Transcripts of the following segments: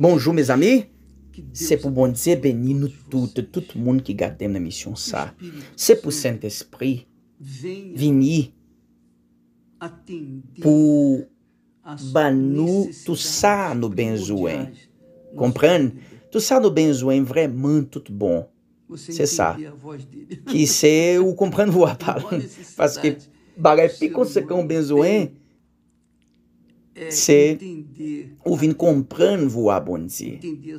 Bonjour mes amis, c'est pour bon Dieu bénir nous toutes, tout le monde qui garde la mission ça. C'est pour Saint-Esprit venir pour tudo tout ça nos besoins. Comprendre? Tout ça nos besoins vraiment tout bon. C'est ça. Qui c'est ou comprendre vous parler. Parce que bagay pi conséquent besoin. Eh, bon se ou vin bon kompran vou a bonzi,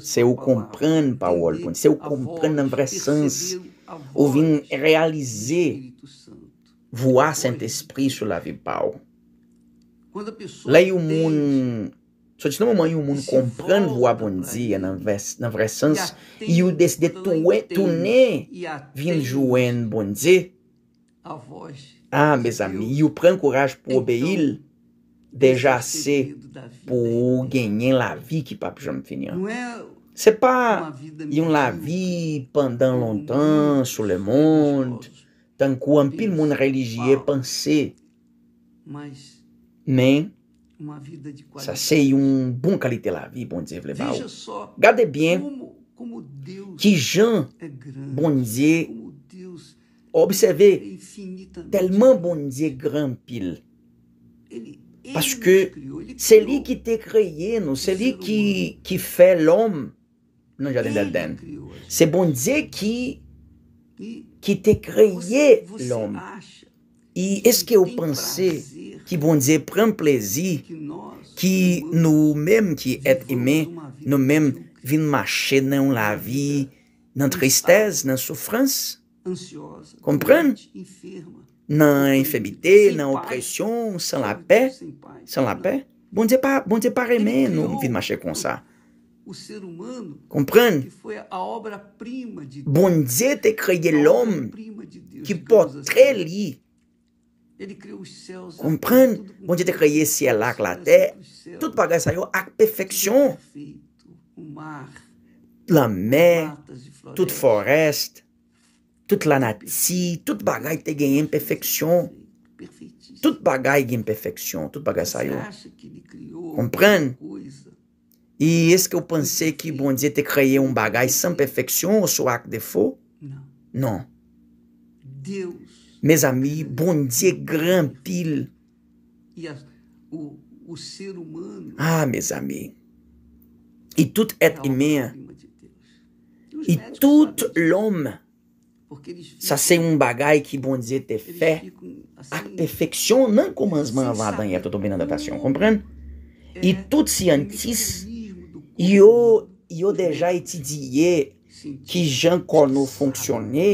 se ou kompran pa ou alpon, se ou kompran nan vresans, ou vin realize vou a sent espri sou la vi pa ou. La yon moun, so di nan moun yon moun kompran vou a bonzi nan ah, vresans, yon deside toune vin jouen bonzi. A, bezami, yon e pren kouraj pou obe il. déjà assez pour gagner la vie qui pas jamais finir. C'est pas une la vie pendant longtemps sur le monde, tant qu'un pile monde religieux pensait. Mais ça c'est une bonne qualité la vie, bon Dieu, Gardez bien que Jean, bon Dieu, observez tellement bon Dieu grand pile. Ele Parce que c'est lui qui t'a créé, non? C'est lui qui, qui fait l'homme non le jardin C'est bon Dieu qui, qui t'a créé l'homme. Et est-ce que vous pensez que bon Dieu prend plaisir que nous-mêmes qui sommes aimés, nous-mêmes venons marcher dans la vie, dans tristesse, dans souffrance? comprenez nan enfemite, nan opresyon, san la pe, san la pe, bondze pa bon remen nou vide mache kon sa. Komprende? Bondze te kreye l'om ki potre li. Komprende? Bondze te kreye siel ak la te, tout bagay sa yo ak pefeksyon. La me, tout forest, toute la nature. Si toute bagaille te en perfection. toute bagaille gagne perfection. toute bagaille ça y est. Et est-ce que vous pensez que bon Dieu a créé un bagaille sans perfection ou soit avec défaut? Non. Non. Mes amis, bon Dieu grand pile. Ah, mes amis. Et tout être humain. Et tout l'homme. sa se yon bagay ki bondye te fe ak pefeksyon nan komanzman avadan yon totobinan datasyon, kompren? Yon tout siyantis yon deja etidiye ki jan kono fonksyonye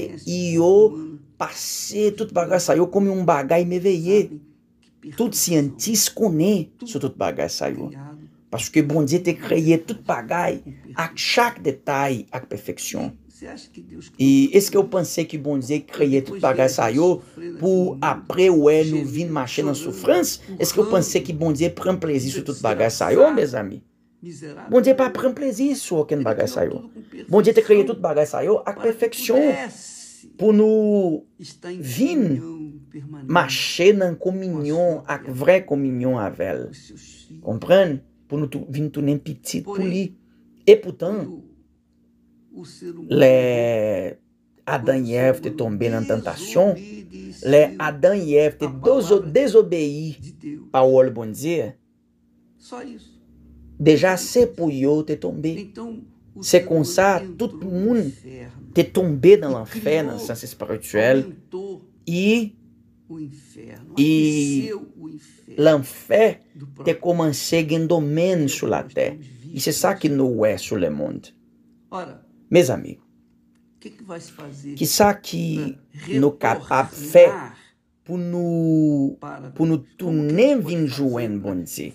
yon pase tout bagay sa yon kome yon bagay meveyye tout siyantis kone sou tout bagay sa yon paske bondye te kreye tout bagay ak chak detay ak pefeksyon E eske bon yo panse ki bondje kreye tout bagay sayo pou apre ou e nou vin mache nan soufrans eske yo panse ki bondje pran preziso tout bagay sayo, bezami. Bondje pa pran preziso ou ken bagay sayo. Bondje te kreye tout bagay sayo ak perfeksyon pou nou vin mache nan kominyon ak vre kominyon avel. Kompran? Pou nou vin tou nen pitit pou li. E pou tan... Lé Adão e Eva te tombé na tentação, les Adão e Eva te désobéi parole bon Dieu, déjà c'est pour isso. te tombé. C'est o ça, tout le monde te tombé dans l'enfer, dans le sens spirituel, et e inferno, te commencé a ganhar domínio sobre a terra. E você sabe que não é sobre o mundo. Meus amigos, que, que vai se fazer? que hum, no capafé por no por no tu nem vinjuen bom dizer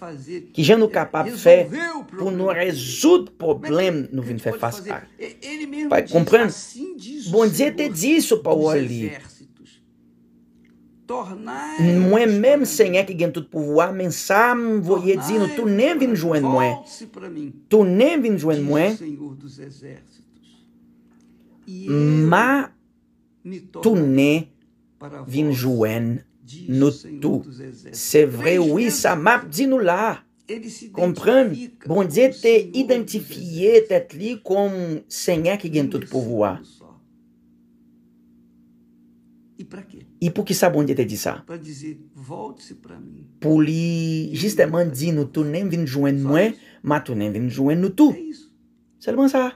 que já no capaz é fé por no resolve problema no vim fé faz vai compreende assim bom dizer te disso para o ali não é mesmo sem é que ganha tudo povoar, mas sabe, vou dizer, tu nem vim joendo moé. Tu nem vim joendo moé. Senhor Ma Tounen Vinjouen Noutou Se vre oui sa map di nou la Kompran Bondye te identifiye Tet li kom senya ki gen tout pou wwa I pou ki sa bondye te di sa Po li Justeman di nou tounen vinjouen nou Ma tounen vinjouen nou tou Selman sa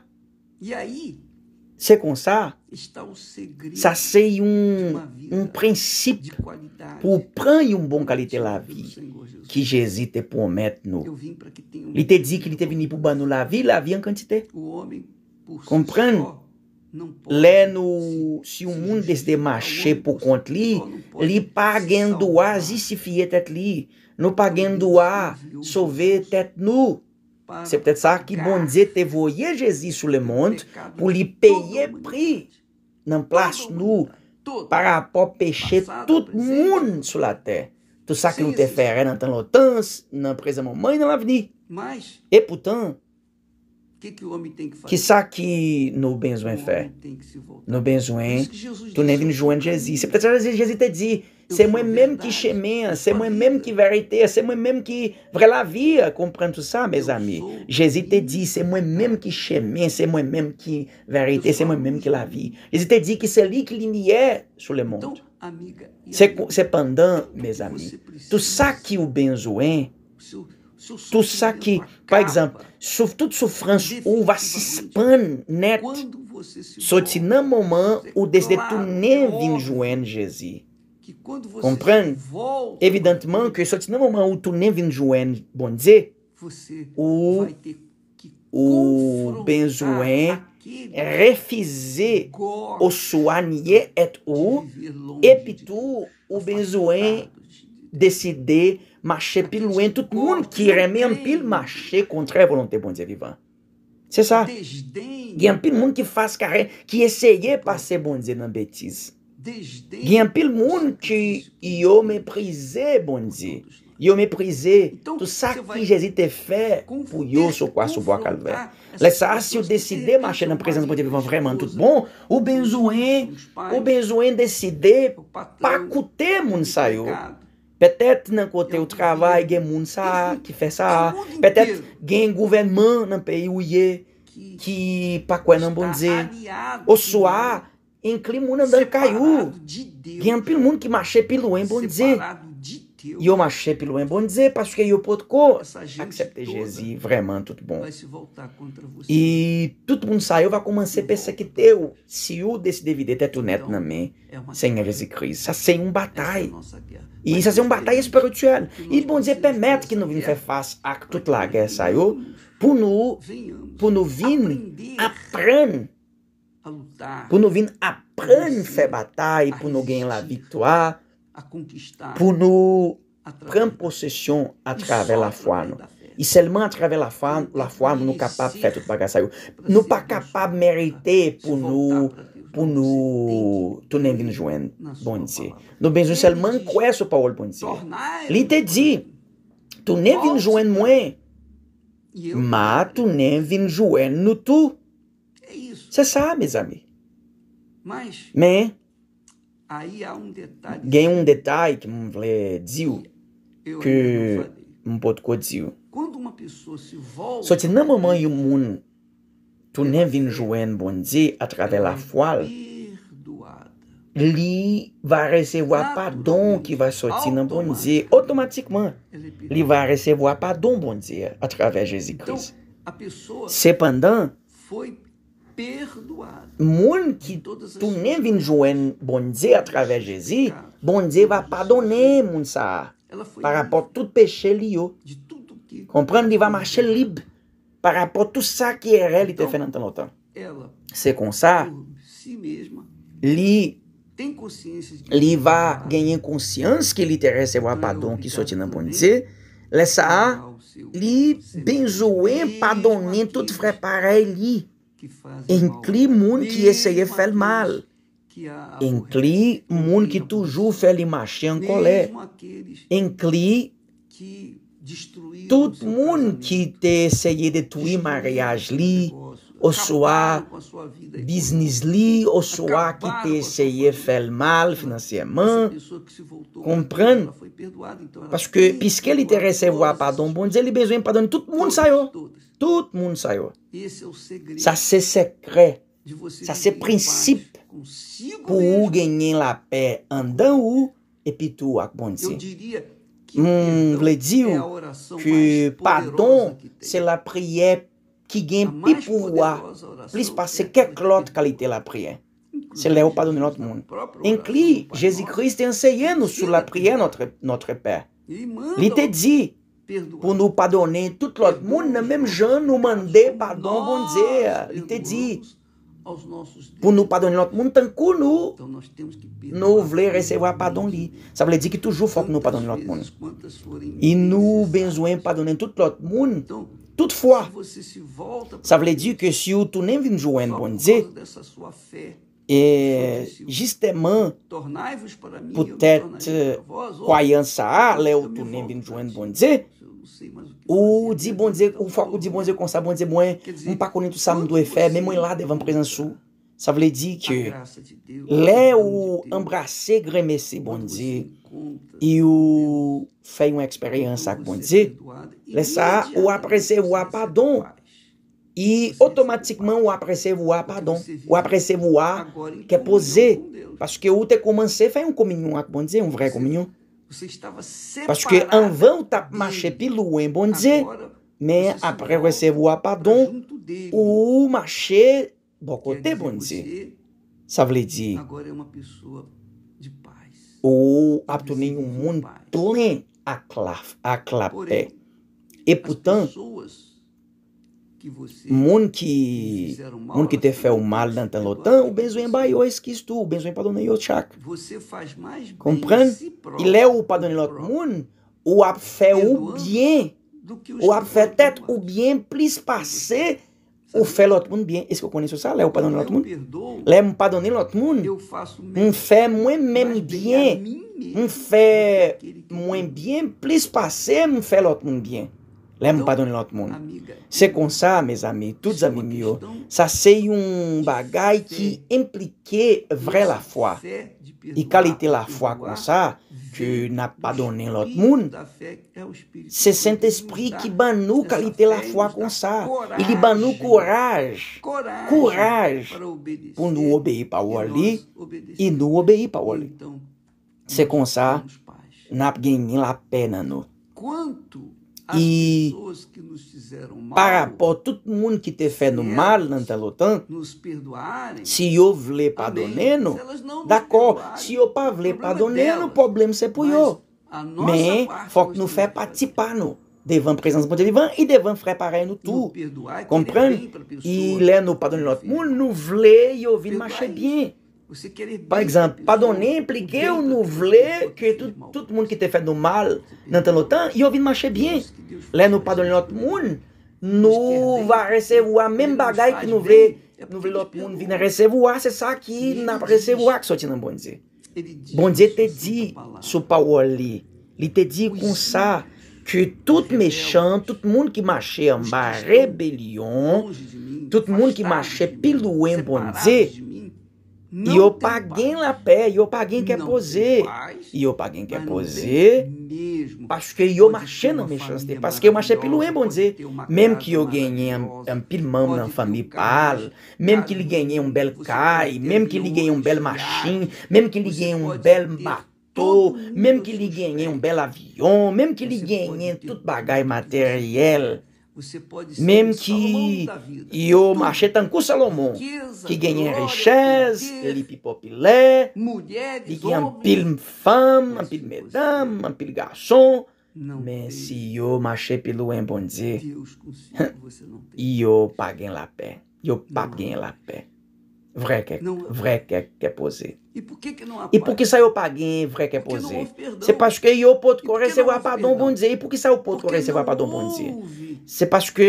E a yi Se kon sa, sa se yon prinsip pou pran yon bon kalite la vi ki Jezi te promet non. um nou. Li te di ki li te vini pou ban nou la vi, la vi an kantite. Kompran, le nou si yon moun dese de mache pou kont li, li pa gen do a zisifye tet li, nou pa gen do a sove tet nou. C'est peut-être ça que bon Dieu te voyé Jésus sur le monde pour lui payer prix dans place nous par rapport au péché tout le monde sur la terre. Tout ça que nous te ferait dans longtemps, dans présent moment et dans l'avenir. Et pourtant, que ça que nous besoin faire? Nous besoin, tu n'es venu joindre Jésus. C'est peut-être ça que Jésus te dit, C'est moi-même qui chemin, c'est moi-même qui vérité, c'est moi-même qui vraie la vie. Comprenez-vous ça, mes amis? Jésus te dit, c'est é moi-même qui chemin, c'est é moi-même qui vérité, c'est é moi-même qui la vie. Jésus te dit que c'est lui qui lumière sur le monde. C'est pendant, mes amis, tout ça qui ou besoin, tout ça qui, par exemple, toute souffrance ou va s'expandre net, sorti dans moment où desde tout ne vin joindre Jésus. kompren, evidentman ke soti nan moman ou tou nen vinjouen bondze, ou ou benjouen refize ou souan ye et ou epitou ou benjouen deside mache pil lwen tout moun ki reme an pil mache kontre volante bondze vivan se sa gen pil moun ki fase karen ki eseye pase bondze nan betize gen apil moun ki yo me prize bonzi, yo me prize, tou sa ki jezi te fe, pou yo sou kwa sou bo akalbe, le sa se yo deside mache nan prezant pou te vivan vreman tout bon, ou ben zoen, ou ben zoen deside pa kute moun sayo, petet nan kote ou travay gen moun sa a, ki fe sa a, petet gen gouvenman nan peyi ou ye, ki pa kwen nan bonzi, ou so a, Enclima o andando caiu. De Guiando pelo mundo que marchei pelo em bom dizer. e eu marchei pelo em bom dizer, parce que eu potco. Acceptei Jesus, vraiment, tudo bom. E todo mundo saiu, vai começar a pensar que teu, se o desse DVD é tu neto na mim. Senhor Jesus Cristo, isso é uma batalha. E isso é uma batalha espiritual. E bom dizer, permite que não vim fazer face a toda a guerra saiu, por não, por não aprende. pou nou vin apren fè batay, pou nou gen la viktoa, pou nou pran posesyon atrave la fwano. I selman atrave la fwano nou kapap fètot bagasayou. Nou pa kapap merite pou nou tou nen vin joen. Nou benjou selman kwe sou pa oul ponzi. Li te di, tou nen vin joen mwen, ma tou nen vin joen nou tou. Se sa, me zami. Men, um gen yon detay ki mwen vle diyo, ki mwen pot kwa diyo. Soti nan mwaman yon moun tounen vinjouen bonzi atrave la fwal, li va resevo a padon ki va soti nan bonzi. Otomatikman, li va resevo bon a padon bonzi atrave Jezikris. Sepandan, moun ki tou ne vin joen bondze a travez jezi bondze va padone moun sa para pot tout peche li yo kompran li va mache lib para pot tout sa ki ere li te fenant anotan se kon sa li li va genyen konsyans ki li te resewa padon ki soti nan bondze le sa li bin joen padone tout frepare li Enkli moun ki eseye fel mal Enkli moun ki toujou fel li machen kole Enkli Tout moun ki te eseye detoui mariage li Osoa Biznis li Osoa ki te eseye fel mal Finansiyeman Kompran Paske piske li te resevo a padon Bonze li bezwen padon Tout moun sayo tout le monde. Ça, c'est secret. Ça, c'est principe pour gagner la paix en d'un ou et puis tout à bon Je hmm, dire que pardon, c'est la prière qui gagne plus pouvoir. Plus parce que quelle autre qualité la prière. C'est le pardon de notre monde. Inclus, Jésus-Christ est enseigné sur la prière, notre, notre Père. Il e t'a dit, pou nou padone tout l'ot moun, nan menm jan nou mande padon bonze, li te di, pou nou padone l'ot moun, tankou nou, nou vle resewa padon li, sa vle di ki toujou fok nou padone l'ot moun, i nou benzoen padone tout l'ot moun, tout fok, sa vle di ki si ou tou nen vinjoen bonze, sa vle di ki toujou fok nou padone l'ot moun, E jisteman pou tèt kwa yan sa a, le bon ou tou ne bin joen bon dze, ou di bon dze, kou fokou di bon dze kon sa bon dze, mwen mpa konen tou sa mdwe fe, mwen mwen la devan prezansou. Sa vle di ke le ou embrase greme se bon dze, e ou fey un eksperyansak bon dze, le sa ou apreze ou apadon, e automaticamente o après c'est pardon, o après c'est que é poser, então, posé. Parce que ou te commencé fait une communion, bon Dieu, une vraie communion. Parce que en vain, ou t'as marché pile loin, bon après recevoir pardon, o marcher bon côté, bon Dieu. Ça veut dire. É ou obtenir um mundo plein à clapet. Et pourtant, moun ki te fè ou mal nan tan lotan, ou ben zo en bay yo eskistou, ou ben zo en padone yo chak. Kompran? E le ou padone lot moun, ou ap fè ou byen, ou ap fè tet ou byen plis pase, ou fè lot moun byen. E se yo konen so sa, le ou padone lot moun, le ou padone lot moun, moun fè mwen menm byen, moun fè mwen byen, plis pase moun fè lot moun byen. lempadonilot mun. Se konsa, mes ami, tout zami myo, sa se yon bagay ki implike vre la fwa. E kalite la fwa konsa, ke nap padonilot moun, se sent espri ki ban nou kalite la fwa konsa. E li ban nou koraj, koraj, pou nou obeyi pa wali, e nou obeyi pa wali. Se konsa, nap genye la pena nou. I para po tout moun ki te fè nou mal nan telotan, si yo vle padone nou, dakò, si yo pa vle padone nou, problem se pou yo. Men, fòk nou fè pati pan nou. Devan prezans moun de divan, e devan fè pare nou tou. Kompran? I lè nou padone nou, nou vle yo vle machè bien. Par ekzamp, padone implike ou nou vle ke tout moun ki te fet nou mal nan tan lotan, yo vin mache bien. Le nou padone lout moun, nou va resevwa men bagay ki nou ve lout moun vina resevwa, se sa ki nan resevwa ki soti nan bondze. Bondze te di sou pa wali. Li te di kon sa ki tout mecham, tout moun ki mache an ba rebelyon, tout moun ki mache pil ouen bondze, Non, yo pa gen la non, pe, yo pa gen kè po zè, yo pa gen kè po zè paske yo mache nan men chans te, paske yo mache pilouen bon zè. Mem ki yo genyen an pilman nan fami pal, mem ki li genyen an bel kaj, mem ki li genyen an bel machin, mem ki li genyen an bel mbato, mem ki li genyen an bel avyon, mem ki li genyen an tout bagay materyèl. Mem ki yo mache tankou Salomon, ki genye rechez, li pi popile, li genye anpil mfam, anpil medam, anpil gason, men si yo mache pilou en bondze, yo pa genye lape, yo pa non. genye lape. Vre kek, vre kek kepoze. E pouke sa yo pagin vre kepoze? Se paske yo pot kore se wapadon bondze. E pouke sa yo pot kore se wapadon bondze? Se paske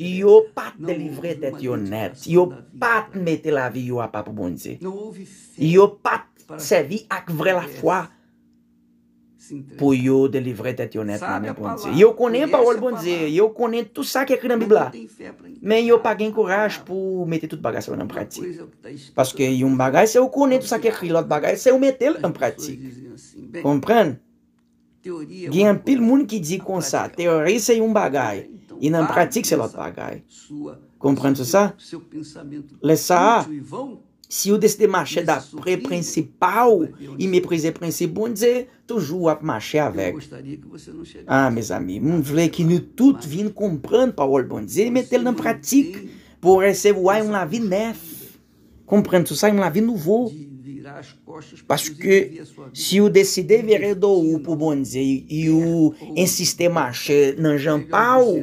yo pat delivre det yo net. Yo pat bon mete la vi yo wapadon bondze. Yo pat se vi ak vre la fwa. Puiu de livretă tionet la mea e Eu conheço Paulo ol bonze, eu conheço tu sa que crâne bibla. Mas eu paguei curaj para meter tudo bagaço în pratic. Tá Parce que e un bagaj se eu conheço tu sabe que cri lot bagaj se eu meter assim, é prática, compreende? Tem um un pil diz ki di kon sa, teori se un bagaj, in în prática se lot bagaj. compreende isso sa? Le sa? Si yo dese de mache da pre prensipal i me prese prensip bondze, toujou ap mache avek. Ah, mes ami, moun vle ki nou tout vin kompren pa wol bondze, metel nan pratik pou rese way m la vi nef. Kompren, sou sa m la vi nouvo. Paske si ou deside vire do ou pou bondze I ou insistè mache nan jan pa ou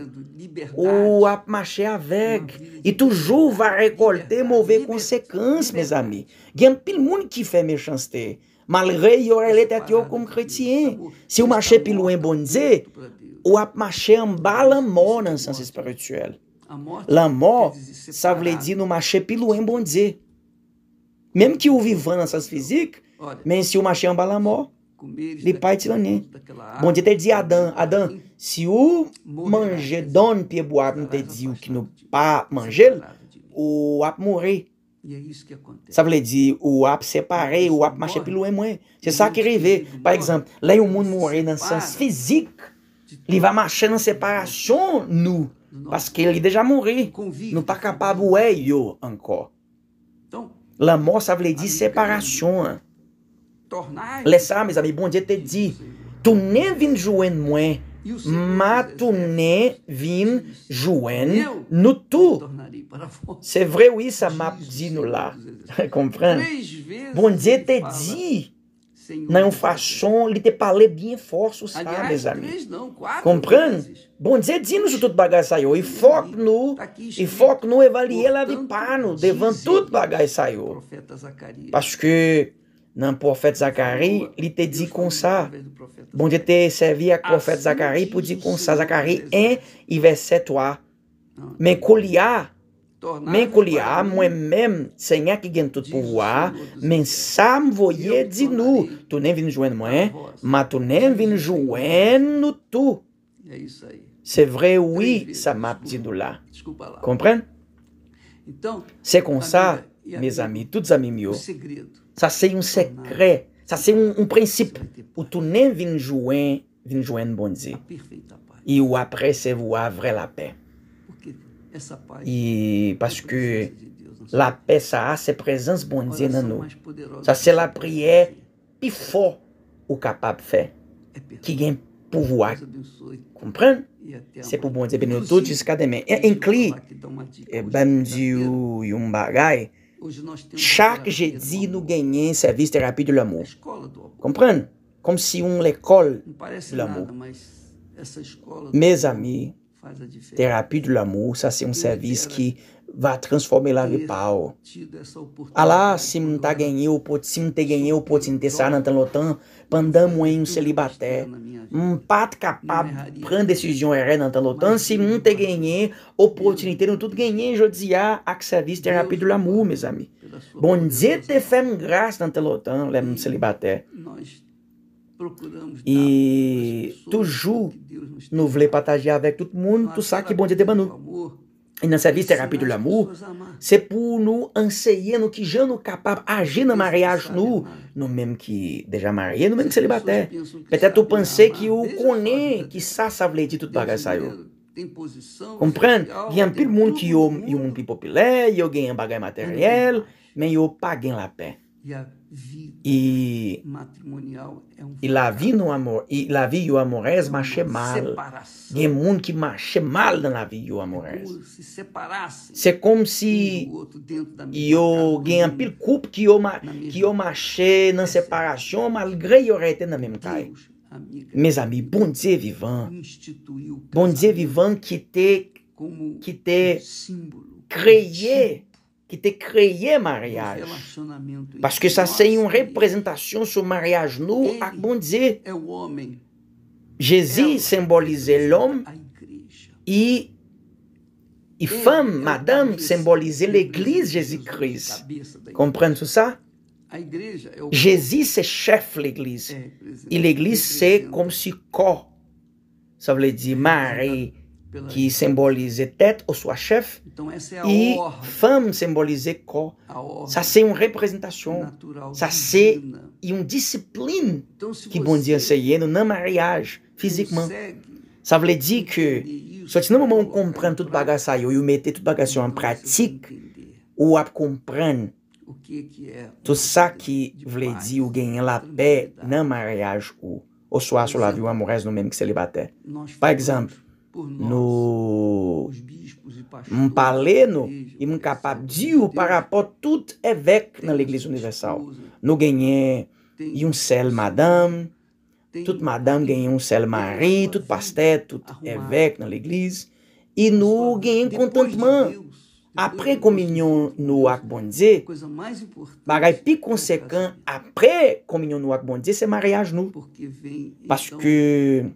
Ou ap mache avek I toujou va rekolte mouve konsekans, mes ami Gyan pil moun ki fe me chanste Malre yore lete at yo koum kretien Si ou mache pil ou en bondze Ou ap mache an ba la mò nan sens espirituel La mò, sa vle di nou mache pil ou en bondze Mesmo que o Vivana essas físicas, né? se o Machão Balamó, Lipai lanê. Bom dia, te dizia Adão. Adão, se o mangedon né? pieboab não te dizia que no pá é mangel, o ap morrer. E é isso que acontece. Sabe, dizer o ap separei, o ap marcha pelo emoé. Você sabe que vê. Por exemplo, lá o mundo morrer na sens física, ele vai marchando na separação nu. Porque ele já morrer. Não tá capaz, o eu, encore. La mort, ça voulait dire séparation. Hein. Laissez-moi, mes amis, bon Dieu te dit, tu ne viens de moi, mais tu ne viens jouer nous tous. C'est vrai, oui, ça m'a dit nous là. Comprends? Bon Dieu te dit, non façon tá ele te pale bien fort sabe, meus amigos? amis. Kompren? Bon, dje di nou sou tout bagay sa yo. E foco nou, e fok nou evalye la vi pa nou, devan tout bagay sa yo. Paske nan profet Zakari, li te di kon sa. Bom dje te servi a profeta Zakari por dizer kon sa. Zakari 1, i verset 3. Mas kolia, Men kou li a, mwen men, se nya ki gen tout pou waa, men sa mwoye ah, di nou, tou nen vinjouen mwen, ma tou nen vinjouen nou tou. Se vre wii, sa map di dou la. Komprende? Se kon sa, e mes ami, tout zami myo, sa se yon sekre, sa se yon prinsip, ou tou nen vinjouen, vinjouen bonzi, i ou apre se wwa vre la pe. Ou ki tou? E parce que la paix, ça a ses présences bondiennes dans nous. Ça, c'est la prière plus forte ou capable de faire, é qui gagne pouvoir. Comprendre? C'est pour bon Dieu bénir tout jusqu'à demain. Et inclus, ben Dieu, yon bagay, chaque jeudi, nous gagnons service thérapie de l'amour. Comprendre? Comme si on l'école de l'amour. Mes amis, Terapia do Amor, ça é um serviço que vai transformar a vida pau. Alá se não tá ganhou, se não ter ganhou oportunidade sa não tá lotan, pandamo em um celibaté. Um pato capaz prendre decisão errada não tá lotan, se não te ganhou oportunidade, não tudo ganhei, eu dizia, a serviço terapia do Amor, meus amigos. Bom dia te fem graça não tá lotan, lembra um celibaté. Nós E toujou nou vle pataje avek tout moun, tou sa ki bonde te ban nou. E nan servis terapi do l'amou, se pou nou anseye nou ki jan nou kapab aje nan maryaj nou, nou menm ki deja marye, nou menm ki se li bate. Pe te tou panse ki yo konen ki sa sa vle di tout bagay sa yo. Kompran? Gyan pil moun ki yo yon pi popilè, yo gyan bagay materyèl, men yo pa gen la pen. y, y la vi no amor y la vi o amor es marche mal e mundo que marche mal na vi o amor é se separasse se como se é e eu ganha pil culpa que eu que eu marche na separação é malgré eu rete na mesma cai meus amigos bom dia vivant bom dia vivant que te que te créer qui te créé mariage. Parce que ça, c'est une représentation sur mariage. Nous, à bon Jésus symbolisait l'homme et, et femme, madame, symbolisait l'église Jésus-Christ. comprenez tout ça? Jésus, c'est chef l'église. Et l'église, c'est comme si corps. Ça veut dire Marie ». que simboliza tête ou sua chefe, e femme simboliza corps. Ça c'est representação, représentation, ça c'est une discipline que dia, enseigner no mariage, fisicamente. Ça veut dizer que se que não moment on tudo é toute bagasse aí, ou mettez toute bagasse en então, pratique, ou a comprendre é tout que qui veut dire ou ganhar la paix no mariage ou ou soit sur la vie amoureuse no mesmo que célibataire. Par exemple, nou mpale nou, im mkapap diyo para pot tout evèk nan l'Eglise Universal. Nou genye yon sel madam, tout madam genye yon sel mari, tout pastè, tout evèk nan l'Eglise, e nou genye kontantman. Apre kominyon nou akbondze, bagay pi konsekan apre kominyon nou akbondze, se mariage nou. Paske...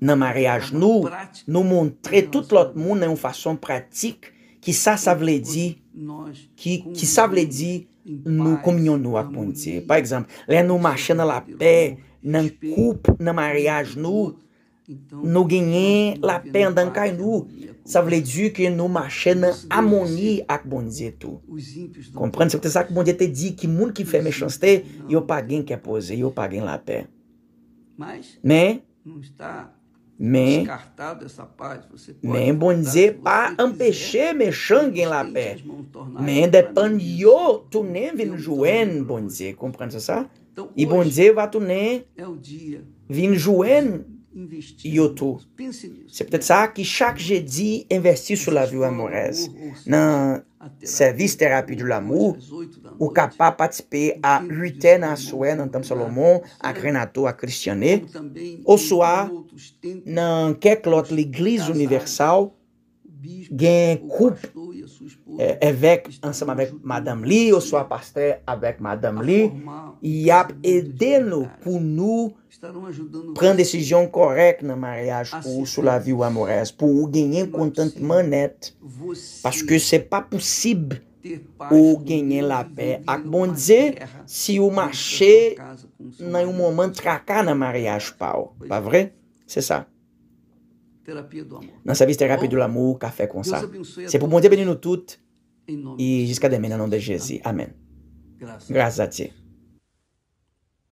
nan mariage nou, nou montre tout l'ot moun nan yon fason pratik ki sa sa vle di ki sa vle di nou koumyon nou ak bondye. Par ekzamp, lè nou mache nan lape, nan koup nan mariage nou, nou genyen lape an dan kay nou, sa vle di ki nou mache nan amoni ak bondye tou. Komprende? Se te sa ak bondye te di ki moun ki fè me chanste, yo pa gen kè pose, yo pa gen lape. Mè, não está Men, descartado essa paz. Você pode men bon Dieu pas empêcher mes lá la paix. Mais dépendant tu nem vin joen bon Dieu, comprends ça? Então, e bon Dieu vá tu nem é o dia. vin jouen yotou. Se petet sa ki chak je di investi sou la viw amourez. Nan servis terapi di l'amou, ou kapap patipe a yute nan souwe nan tam solomon, akrenato, akristyane. Oso a, nan keklot l'iglis universal, gen koup Eh, evek ansam avek madame li, ou so apaste avek madame li, yap edeno pou nou pren desijon korek nan mariage pou sou la vi ou amourez, pou ou genyen kontant manet, paske se pa pousib ou genyen la pe. Ak bon dze, si ou mache nan yon momen traka nan mariage pa ou, pa vre, se sa. Nan sa vis terapie do l'amou, ka fe kon sa. Se pou bon dze benyoun nou toute, e jusqu'à demain, au nome de é Jesus, Amen. Graças a ti.